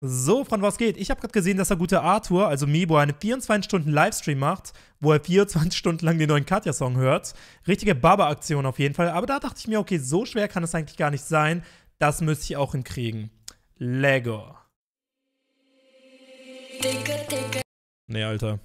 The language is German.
So, Freunde, was geht? Ich habe gerade gesehen, dass der gute Arthur, also Mebo, einen 24-Stunden-Livestream macht, wo er 24 Stunden lang den neuen Katja-Song hört. Richtige Baba-Aktion auf jeden Fall. Aber da dachte ich mir, okay, so schwer kann es eigentlich gar nicht sein. Das müsste ich auch hinkriegen. Lego. Nee, Alter.